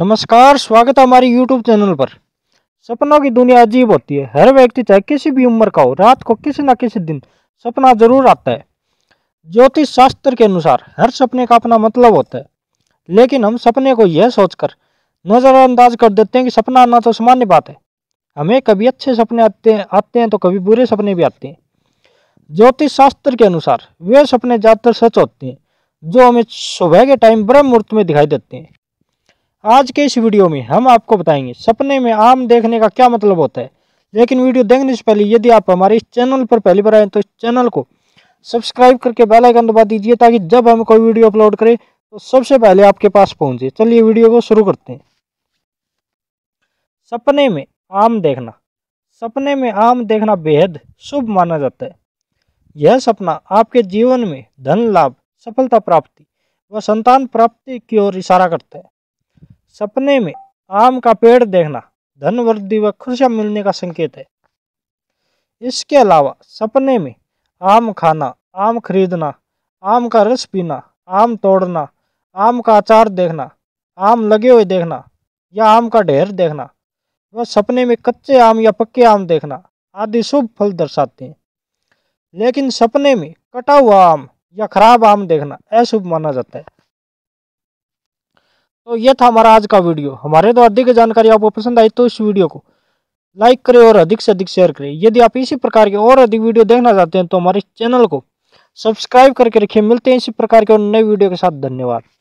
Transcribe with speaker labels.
Speaker 1: नमस्कार स्वागत है हमारी YouTube चैनल पर सपनों की दुनिया अजीब होती है हर व्यक्ति चाहे किसी भी उम्र का हो रात को किसी न किसी दिन सपना जरूर आता है ज्योतिष शास्त्र के अनुसार हर सपने का अपना मतलब होता है लेकिन हम सपने को यह सोचकर नज़रअंदाज कर देते हैं कि सपना आना तो सामान्य बात है हमें कभी अच्छे सपने आते हैं आते हैं तो कभी बुरे सपने भी आते हैं ज्योतिष शास्त्र के अनुसार वे सपने ज़्यादातर सच होते हैं जो हमें सुबह के टाइम ब्रह्म मुहूर्त में दिखाई देते हैं आज के इस वीडियो में हम आपको बताएंगे सपने में आम देखने का क्या मतलब होता है लेकिन वीडियो देखने से पहले यदि आप हमारे इस चैनल पर पहली बार आए तो इस चैनल को सब्सक्राइब करके बेल आइकन दबा दीजिए ताकि जब हम कोई वीडियो अपलोड करें तो सबसे पहले आपके पास पहुंचे चलिए वीडियो को शुरू करते हैं सपने में आम देखना सपने में आम देखना बेहद शुभ माना जाता है यह सपना आपके जीवन में धन लाभ सफलता प्राप्ति व संतान प्राप्ति की ओर इशारा करता है सपने में आम का पेड़ देखना धन वृद्धि व खुशियाँ मिलने का संकेत है इसके अलावा सपने में आम खाना आम खरीदना आम का रस पीना आम तोड़ना आम का अचार देखना आम लगे हुए देखना या आम का ढेर देखना वह सपने में कच्चे आम या पक्के आम देखना आदि शुभ फल दर्शाते हैं लेकिन सपने में कटा हुआ आम या खराब आम देखना अशुभ माना जाता है तो ये था हमारा आज का वीडियो हमारे द्वारा दी गई जानकारी आपको पसंद आई तो इस वीडियो को लाइक करें और अधिक से अधिक शेयर करें यदि आप इसी प्रकार के और अधिक वीडियो देखना चाहते हैं तो हमारे चैनल को सब्सक्राइब करके रखिए मिलते हैं इसी प्रकार के और नए वीडियो के साथ धन्यवाद